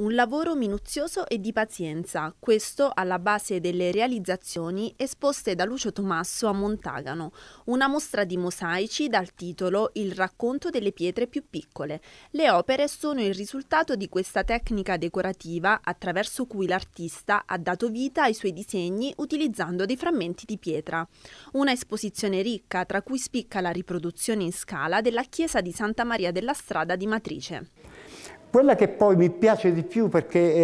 Un lavoro minuzioso e di pazienza, questo alla base delle realizzazioni esposte da Lucio Tommaso a Montagano, una mostra di mosaici dal titolo Il racconto delle pietre più piccole. Le opere sono il risultato di questa tecnica decorativa attraverso cui l'artista ha dato vita ai suoi disegni utilizzando dei frammenti di pietra. Una esposizione ricca, tra cui spicca la riproduzione in scala della chiesa di Santa Maria della Strada di Matrice. Quella che poi mi piace di più perché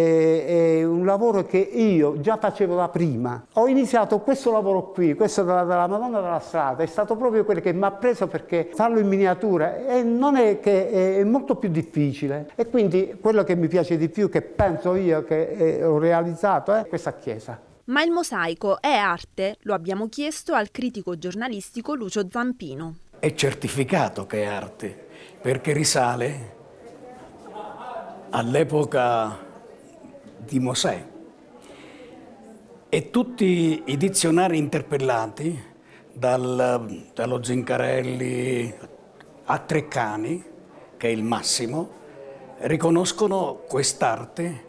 è, è, un lavoro che io già facevo da prima. Ho iniziato questo lavoro qui, questo della, della Madonna della Strada, è stato proprio quello che mi ha preso perché farlo in miniatura e non è che è, è molto più difficile. E quindi quello che mi piace di più, che penso io che eh, ho realizzato, è questa chiesa. Ma il mosaico è arte? Lo abbiamo chiesto al critico giornalistico Lucio Zampino. È certificato che è arte, perché risale all'epoca di Mosè. E tutti i dizionari interpellati, dal, dallo Zincarelli a Treccani, che è il massimo, riconoscono quest'arte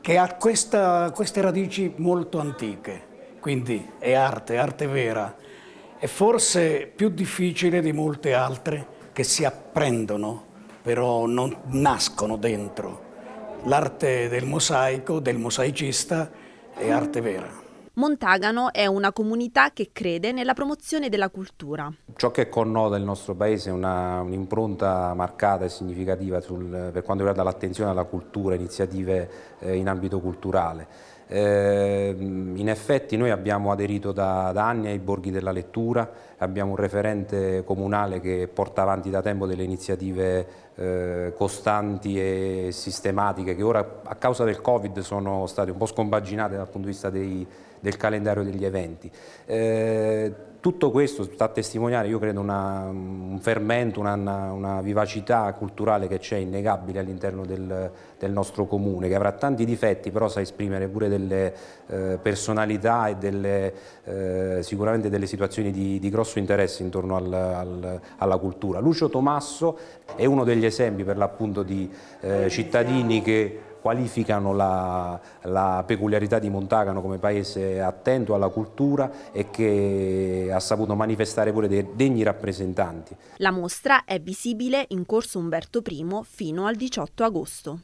che ha questa, queste radici molto antiche. Quindi è arte, arte vera. È forse più difficile di molte altre che si apprendono, però non nascono dentro l'arte del mosaico, del mosaicista è arte vera. Montagano è una comunità che crede nella promozione della cultura. Ciò che connota il nostro paese è un'impronta marcata e significativa sul, per quanto riguarda l'attenzione alla cultura, iniziative eh, in ambito culturale. Eh, in effetti noi abbiamo aderito da, da, anni ai borghi della lettura, abbiamo un referente comunale che porta avanti da tempo delle iniziative eh, costanti e sistematiche che ora a causa del Covid sono state un po' scompaginate dal punto di vista dei, del calendario degli eventi. Eh, tutto questo sta a testimoniare, io credo, una, un fermento, una, una, vivacità culturale che c'è innegabile all'interno del, del, nostro comune, che avrà tanti difetti, però sa esprimere pure delle eh, personalità e delle, eh, sicuramente delle situazioni di, di grosso interesse intorno al, al, alla cultura. Lucio Tomasso è uno degli degli esempi per l'appunto di eh, cittadini che qualificano la, la, peculiarità di Montagano come paese attento alla cultura e che ha saputo manifestare pure dei degni rappresentanti. La mostra è visibile in corso Umberto I fino al 18 agosto.